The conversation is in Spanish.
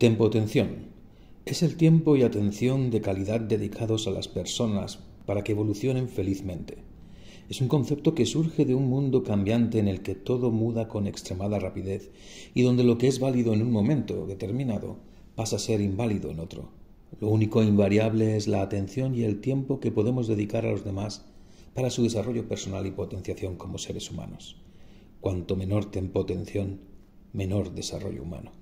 tempo Es el tiempo y atención de calidad dedicados a las personas para que evolucionen felizmente. Es un concepto que surge de un mundo cambiante en el que todo muda con extremada rapidez y donde lo que es válido en un momento determinado pasa a ser inválido en otro. Lo único invariable es la atención y el tiempo que podemos dedicar a los demás para su desarrollo personal y potenciación como seres humanos. Cuanto menor tempo menor desarrollo humano.